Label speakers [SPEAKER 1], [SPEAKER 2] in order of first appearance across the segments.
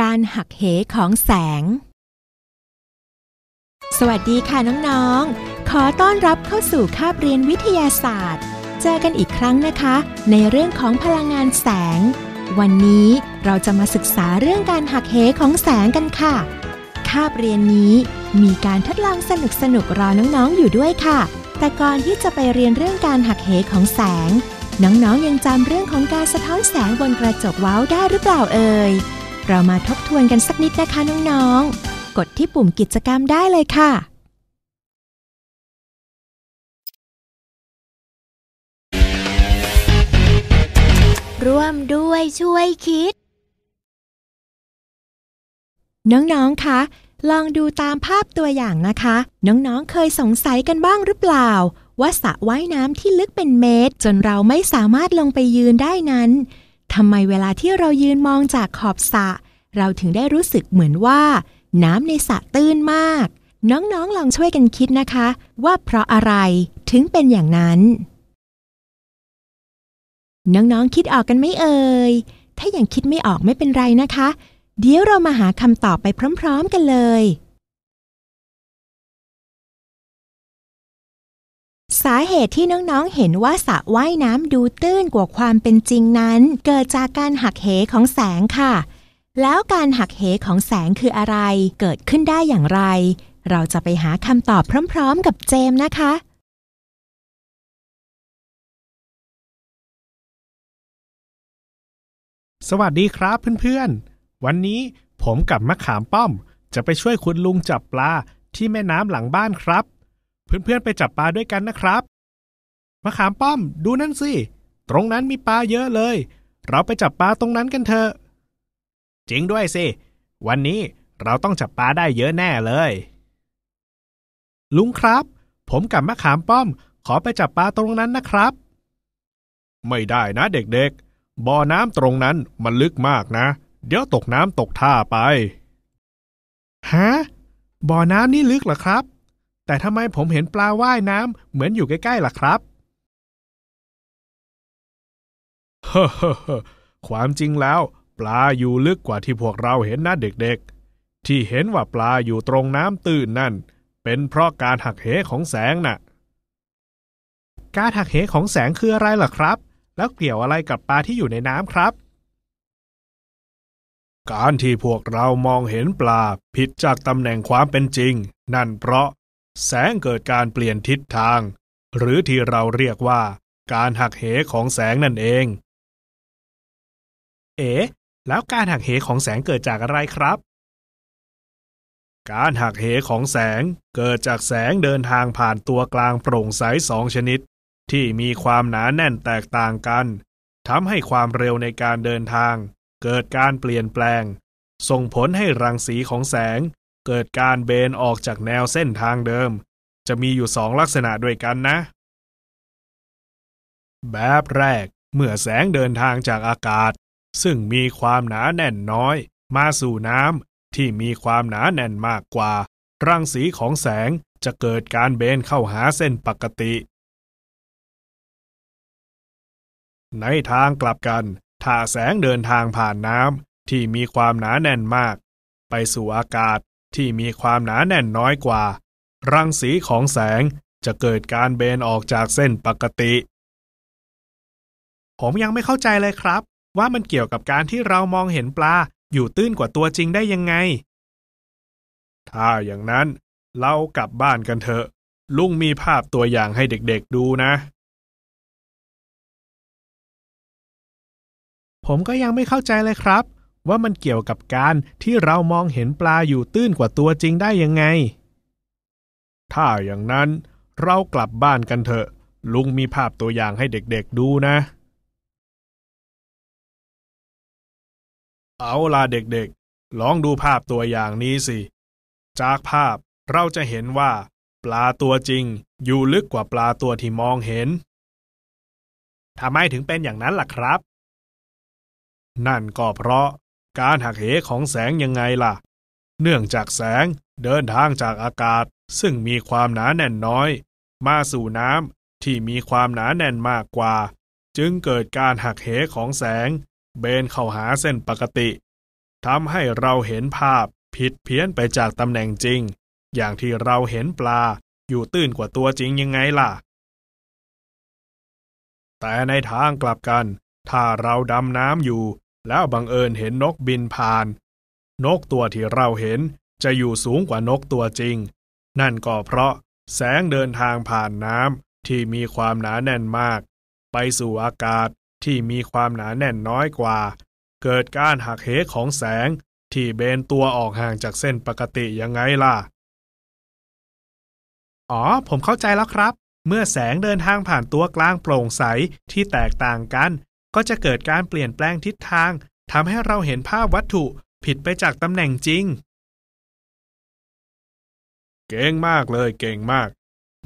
[SPEAKER 1] การหักเหของแสง สวัสดีค่ะน้อง ๆ ขอต้อนรับเข้าสู่คาบเรียนวิทยาศาสตร์ เจอกันอีกครั้งนะคะ ในเรื่องของพลังงานแสง วันนี้เราจะมาศึกษาเรื่องการหักเหของแสงกันค่ะ คาบเรียนนี้มีการทดลองสนุกสนุกรอน้องๆอยู่ด้วยค่ะ แต่ก่อนที่จะไปเรียนเรื่องการหักเหของแสง น้องๆยังจำเรื่องของการสะท้อนแสงบนกระจกว้าวได้หรือเปล่าเอ่ยเรามาทบทวนกันสักนิดนะคะน้องๆ กดที่ปุ่มกิจกรรมได้เลยค่ะ ร่วมด้วยช่วยคิด น้องๆ คะ ลองดูตามภาพตัวอย่างนะคะ น้องๆ เคยสงสัยกันบ้างหรือเปล่า ว่าสระว่ายน้ำที่ลึกเป็นเมตร จนเราไม่สามารถลงไปยืนได้นั้นทำไมเวลาที่เรายืนมองจากขอบสระเราถึงได้รู้สึกเหมือนว่า น้ำในสระตื้นมาก น้องๆลองช่วยกันคิดนะคะ ว่าเพราะอะไรถึงเป็นอย่างนั้น น้องๆคิดออกกันไม่เอ่ย ถ้ายัางคิดไม่ออกไม่เป็นไรนะคะ เดี๋ยวเรามาหาคำตอบไปพร้อมๆกันเลยสาเหตุที่น้องๆเห็นว่าสระว่ายน้ำดูตื้นกว่าความเป็นจริงนั้น เกิดจากการหักเหของแสงค่ะ แล้วการหักเหของแสงคืออะไรเกิดขึ้นได้อย่างไร เราจะไปหาคำตอบพร้อมๆ กับเจมนะคะ
[SPEAKER 2] สวัสดีครับเพื่อนๆ วันนี้ผมกับมะขามป้อม จะไปช่วยคุณลุ
[SPEAKER 3] งจับปลาที่แม่น้ำหลังบ้านครับเพื่อนๆไปจับปลาด้วยกันนะครับ มะขามป้อม ดูนั่นสิตรงนั้นมีปลาเยอะเลย เราไปจับปลาตรงนั้นกันเถอะจริงด้วยสิ วันนี้เราต้องจับปลาได้เยอะแน่เลย ลุงครับ ผมกับมะขามป้อม ขอไปจับปลาตรงนั้นนะครับ ไม่ได้นะเด็กๆบ่อน้ำตรงนั้นมันลึกมากนะ เดี๋ยวตกน้ำตกท่าไปฮะบ่อน้ำนี่ลึกเหรอครับแต่ทำไมผมเห็นปลาว่ายน้ำ เหมือนอยู่ใกล้ๆล่ะครับ ฮ่าความจริงแล้ว ปลาอยู่ลึกกว่าที่พวกเราเห็นนะเด็กๆ ที่เห็นว่าปลาอยู่ตรงน้ำตื้นนั่น เป็นเพราะการหักเหของแสงนะ่ะ การหักเหของแสงคืออะไรล่ะครับ แล้วเกี่ยวอะไรกับปลาที่อยู่ในน้ำครับ การที่พวกเรามองเห็นปลา ผิดจากตำแหน่งความเป็นจริง นั่นเพราะแสงเกิดการเปลี่ยนทิศทาง หรือที่เร
[SPEAKER 2] าเรียกว่าการหักเหของแสงนั่นเอง เอ๋แล้วการหักเหของแสงเกิดจากอะไรครับ การ
[SPEAKER 3] หักเหของแสงเกิดจากแสงเดินทางผ่านตัวกลางโปร่งใสสองชนิด ที่มีความหนาแน่นแตกต่างกันทำให้ความเร็วในการเดินทาง เกิดการเปลี่ยนแปลงส่งผลให้รังสีของแสงเกิดการเบนออกจากแนวเส้นทางเดิม จะมีอยู่สองลักษณะด้วยกันนะ แบบแรก เมื่อแสงเดินทางจากอากาศ ซึ่งมีความหนาแน่นน้อยมาสู่น้ำที่มีความหนาแน่นมากกว่า รังสีของแสงจะเกิดการเบนเข้าหาเส้นปกติ ในทางกลับกัน ถ้าแสงเดินทางผ่านน้ำที่มีความหนาแน่นมาก ไปสู่อากาศที่มีความหนาแน่นน้อยกว่า รังสีของแสงจะเกิดการเบนออกจากเส้นปกติ ผมยังไม่เข้าใจเลยครับ ว่ามันเกี่ยวกับการที่เรามองเห็นปลาอยู่ตื้นกว่าตัวจริงได้ยังไง ถ้า
[SPEAKER 2] อย่างนั้น เรากลับบ้านกันเถอะลุงมีภาพตัวอย่างให้เด็ก ๆดูนะ ผมก็ยังไม่เข
[SPEAKER 3] ้าใจเลยครับว่ามันเกี่ยวกับการที่เรามองเห็นปลาอยู่ตื้นกว่าตัวจริงได้ยังไง ถ้าอย่างนั้น เรากลับบ้านกันเถอะ ล
[SPEAKER 2] ุงมีภาพตัวอย่างให้เด็กๆดูนะ เอาล่ะเด็กๆ ลองดูภาพตัวอย่างนี้สิ จา
[SPEAKER 3] กภาพเราจะเห็นว่า ปลาตัวจริงอยู่ลึกกว่าปลาตัวที่มองเห็นทำไมถึงเป็นอย่างนั้นล่ะครับ นั่นก็เพราะการหักเหของแสงยังไงล่ะ เนื่องจากแสงเดินทางจากอากาศซึ่งมีความหนาแน่นน้อย มาสู่น้ำที่มีความหนาแน่นมากกว่า จึงเกิดการหักเหของแสง เบนเข้าหาเส้นปกติทำให้เราเห็นภาพผิดเพี้ยนไปจากตำแหน่งจริง อย่างที่เราเห็นปลาอยู่ตื้นกว่าตัวจริงยังไงล่ะ แต่ในทางกลับกัน ถ้าเราดำน้ำอยู่แล้วบังเอิญเห็นนกบินผ่าน นกตัวที่เราเห็น จะอยู่สูงกว่านกตัวจริง นั่นก็เพราะ แสงเดินทางผ่านน้ำที่มีความหนาแน่นมาก ไปสู่อากาศที่มีความหนาแน่นน้อยกว่า เกิดการหักเหของแสงที่เบนตัวออกห่างจากเส้นปกติยังไงล่ะ อ๋อผมเข้าใจแล้วครับ เมื่อแสงเดินทางผ่านตัวกลางโปร่งใสที่แตกต่างกันก็จะเกิดการเปลี่ยนแปลงทิศทางทำให้เราเห็นภาพวัตถุผิดไปจากตำแหน่งจริง เก่งมากเลยเก่งมาก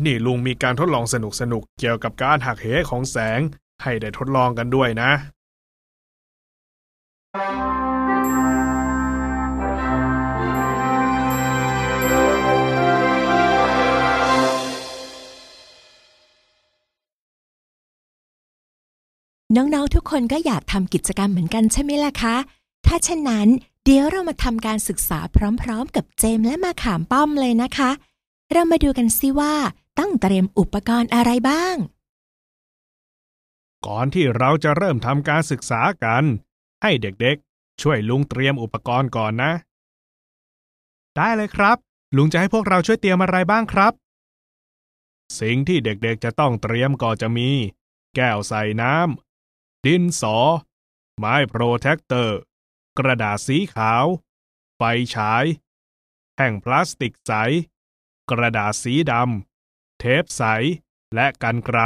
[SPEAKER 3] นี่ลุงมีการทดลองสนุกสนุกเกี่ยวกับการหักเหของแสงให้ได้ทดลองกันด้วยนะ thank you
[SPEAKER 1] น้อง ๆ ทุกคนก็อยากทำกิจกรรมเหมือนกัน ใช่ไหมล่ะคะ ถ้าเช่นนั้น เดี๋ยวเรามาทำการศึกษาพร้อม ๆ กับเจมและมาขามป้อมเลยนะคะ เรามาดูกันซิว่าต้องเตรียมอุปกรณ์อะไรบ้าง
[SPEAKER 3] ก่อนที่เราจะเริ่มทำการศึกษากัน ให้เด็กๆ ช่วยลุงเตรียมอุปกรณ์ก่อนนะ ได้เลยครับ ลุงจะให้พวกเราช่วยเตรียมอะไรบ้างครับ สิ่งที่เด็กๆ จะต้องเตรียมก็จะมี แก้วใส่น้ำดินสอ ไม้โปรเทคเตอร์ กระดาษสีขาว ไฟฉาย แห่งพลาสติก
[SPEAKER 2] ใส กระดาษสีดำเทปใส และกันไกร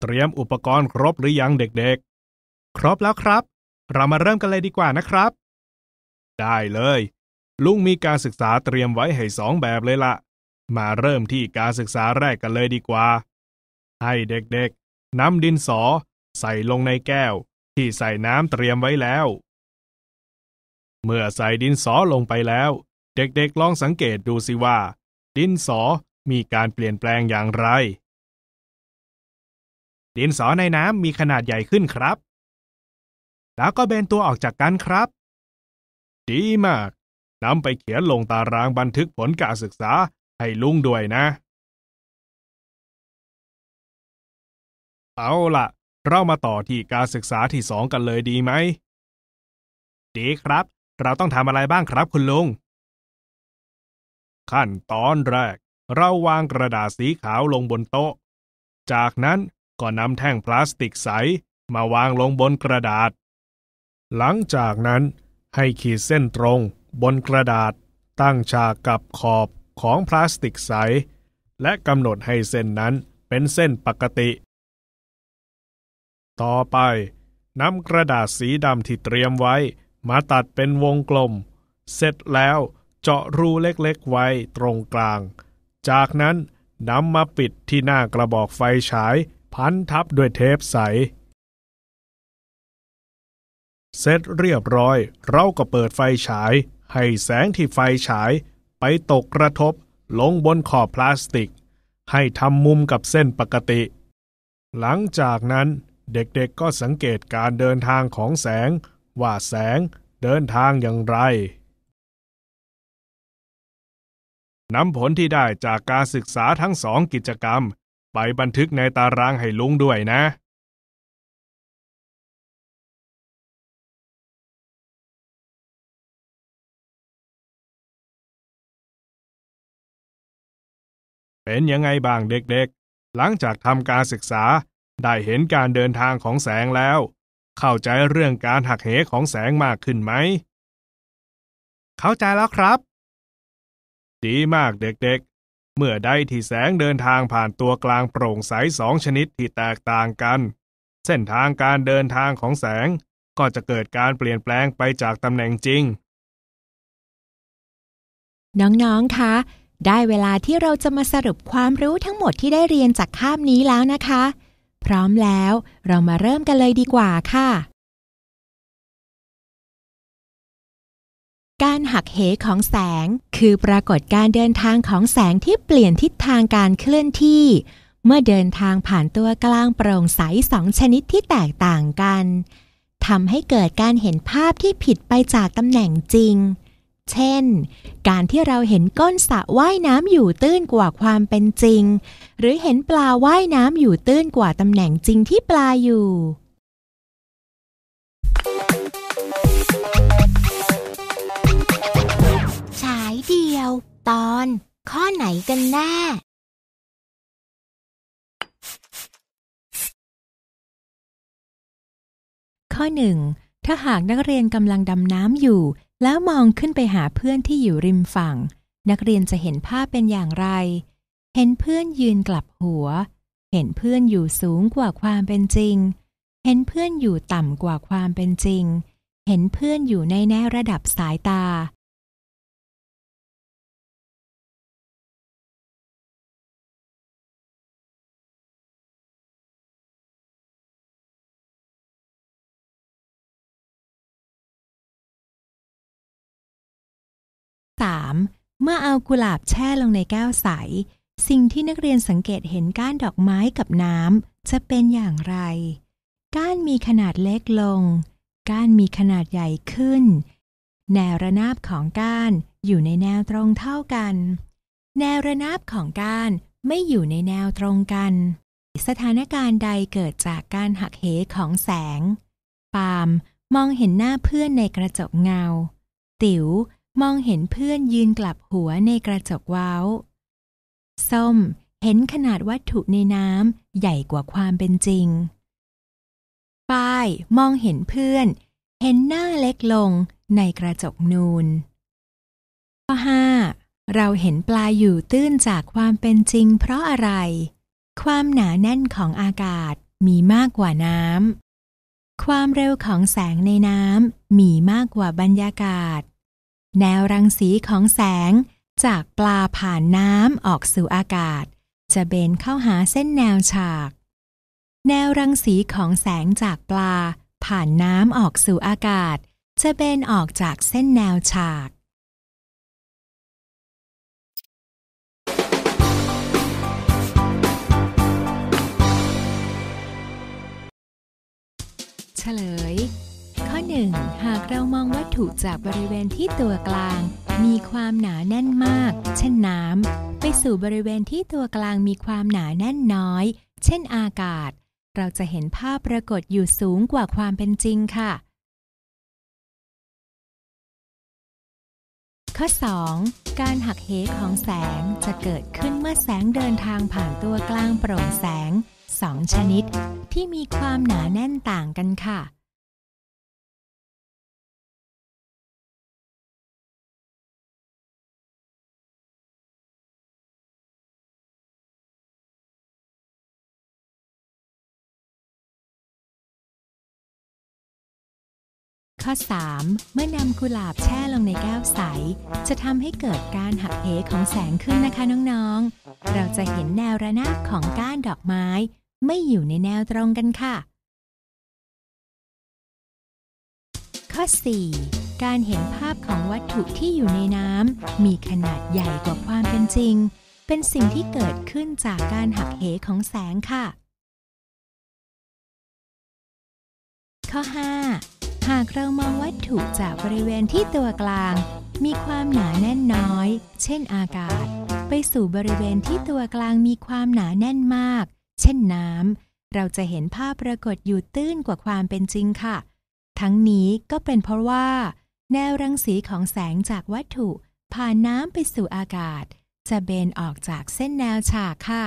[SPEAKER 2] เตรียมอุปกรณ์ครบหรือยังเด็กๆ ครบแล้วครับ เรามาเริ่มกันเลยดีกว่านะครับ
[SPEAKER 3] ได้เลย ลุงมีการศึกษาเตรียมไว้ให้สองแบบเลยละมาเริ่มที่การศึกษาแรกกันเลยดีกว่าให้เด็กๆนำดินสอใส่ลงในแก้วที่ใส่น้ำเตรียมไว้แล้ว เมื่อใส่ดินสอลงไปแล้ว เด็กๆ ลองสังเกตดูสิว่า ดินสอมีการเปลี่ยนแปลงอย่างไร ดินสอในน้ำมีขนาดใหญ่ขึ้นครับ แล้วก็เบนตัวออกจากกันครับ
[SPEAKER 2] ดีมากนำไปเขียนลงตารางบันทึกผลการศึกษาให้ลุงด้วยนะเอาละเรามาต่อที่การศึกษาที่สองกันเลยดีไหม ดีครับ
[SPEAKER 3] เราต้องทำอะไรบ้างครับคุณลุง ขั้นตอนแรกเราวางกระดาษสีขาวลงบนโต๊ะ จากนั้นก็นำแท่งพลาสติกใสมาวางลงบนกระดาษ หลังจากนั้นให้ขีดเส้นตรงบนกระดาษ ตั้งฉากกับขอบของพลาสติกใส และกำหนดให้เส้นนั้นเป็นเส้นปกติต่อไปนำกระดาษสีดำที่เตรียมไว้มาตัดเป็นวงกลม เสร็จแล้วเจาะรูเล็กๆไว้ตรงกลาง จากนั้นนำมาปิดที่หน้ากระบอกไฟฉายพันทับด้วยเทปใส เสร็จเรียบร้อยเราก็เปิดไฟฉาย ให้แสงที่ไฟฉาย ไปตกกระทบลงบนขอบพลาสติก ให้ทำมุมกับเส้นปกติ หลังจากนั้นเด็กๆ ก็สังเกตการเดินทางของแสง ว่าแสงเดินทางอย่างไร น้ำผลที่ได้จา
[SPEAKER 2] กการศึกษาทั้งสองกิจกรรม ไปบันทึกในตารางให้ลุงด้วยนะ เป็นยังไงบ้างเด็กๆ หลังจากทำการศึกษาได้เห็นการ
[SPEAKER 3] เดินทางของแสงแล้ว เข้าใจเรื่องการหักเหของแสงมากขึ้นไหม เข้าใจแล้วครับ ดีมากเด็ก ๆ เมื่อใดที่แสงเดินทางผ่านตัวกลางโปร่งใสสองชนิดที่แตกต่างกัน เส้นทางการเดินทางของแสงก็จะเกิดการเปลี่ยนแปลงไปจากตำแหน่งจริง
[SPEAKER 1] น้องๆ คะ ได้เวลาที่เราจะมาสรุปความรู้ทั้งหมดที่ได้เรียนจากคาบนี้แล้วนะคะพร้อมแล้วเรามาเริ่มกันเลยดีกว่าค่ะ การหักเหของแสงคือปรากฏการเดินทางของแสงที่เปลี่ยนทิศทางการเคลื่อนที่ เมื่อเดินทางผ่านตัวกลางโปร่งใสสองชนิดที่แตกต่างกันทำให้เกิดการเห็นภาพที่ผิดไปจากตำแหน่งจริงเช่น การที่เราเห็นก้นสระว่ายน้ำอยู่ตื้นกว่าความเป็นจริง หรือเห็นปลาว่ายน้ำอยู่ตื้นกว่าตำแหน่งจริงที่ปลาอยู่ฉายเดียว ตอน ข้อไหนกันแน่ข้อหนึ่ง ถ้าหากนักเรียนกำลังดำน้ำอยู่แล้วมองขึ้นไปหาเพื่อนที่อยู่ริมฝั่ง นักเรียนจะเห็นภาพเป็นอย่างไร เห็นเพื่อนยืนกลับหัว เห็นเพื่อนอยู่สูงกว่าความเป็นจริง เห็นเพื่อนอยู่ต่ำกว่าความเป็นจริง เห็นเพื่อนอยู่ในแนวระดับสายตาเมื่อเอากุหลาบแช่ลงในแก้วใส สิ่งที่นักเรียนสังเกตเห็นก้านดอกไม้กับน้ำจะเป็นอย่างไรก้านมีขนาดเล็กลงก้านมีขนาดใหญ่ขึ้น แนวระนาบของก้านอยู่ในแนวตรงเท่ากัน แนวระนาบของก้านไม่อยู่ในแนวตรงกัน สถานการณ์ใดเกิดจากการหักเหของแสง ปาล์มมองเห็นหน้าเพื่อนในกระจกเงา ติ๋วมองเห็นเพื่อนยืนกลับหัวในกระจกว้าวส้มเห็นขนาดวัตถุในน้ำใหญ่กว่าความเป็นจริง ป้ายมองเห็นเพื่อน เห็นหน้าเล็กลงในกระจกนูน ข้อ 5. เราเห็นปลาอยู่ตื้นจากความเป็นจริง เพราะอะไร ความหนาแน่นของอากาศมีมากกว่าน้ำความเร็วของแสงในน้ำมีมากกว่าบรรยากาศแนวรังสีของแสง จากปลาผ่านน้ำออกสู่อากาศ จะเบนเข้าหาเส้นแนวฉาก แนวรังสีของแสงจากปลา ผ่านน้ำออกสู่อากาศ จะเบนออกจากเส้นแนวฉาก เฉลยข้อ 1. หากเรามองวัตถุจากบริเวณที่ตัวกลาง มีความหนาแน่นมาก เช่นน้ำไปสู่บริเวณที่ตัวกลางมีความหนาแน่นน้อย เช่นอากาศ เราจะเห็นภาพปรากฏอยู่สูงกว่าความเป็นจริงค่ะ ข้อ 2. การหักเหของแสงจะเกิดขึ้นเมื่อแสงเดินทางผ่านตัวกลางโปร่งแสงสองชนิด ที่มีความหนาแน่นต่างกันค่ะข้อ3เมื่อนำกุหลาบแช่ลงในแก้วใสจะทำให้เกิดการหักเหของแสงขึ้นนะคะน้องๆ เราจะเห็นแนวระนาบของก้านดอกไม้ไม่อยู่ในแนวตรงกันค่ะ ข้อ 4 การเห็นภาพของวัตถุที่อยู่ในน้ำมีขนาดใหญ่กว่าความเป็นจริง เป็นสิ่งที่เกิดขึ้นจากการหักเหของแสงค่ะ ข้อ5หากเรามองวัตถุจากบริเวณที่ตัวกลางมีความหนาแน่นน้อย เช่นอากาศ ไปสู่บริเวณที่ตัวกลางมีความหนาแน่นมาก เช่นน้ำ เราจะเห็นภาพปรากฏอยู่ตื้นกว่าความเป็นจริงค่ะ ทั้งนี้ก็เป็นเพราะว่า แนวรังสีของแสงจากวัตถุผ่านน้ำไปสู่อากาศ จะเบนออกจากเส้นแนวฉากค่ะ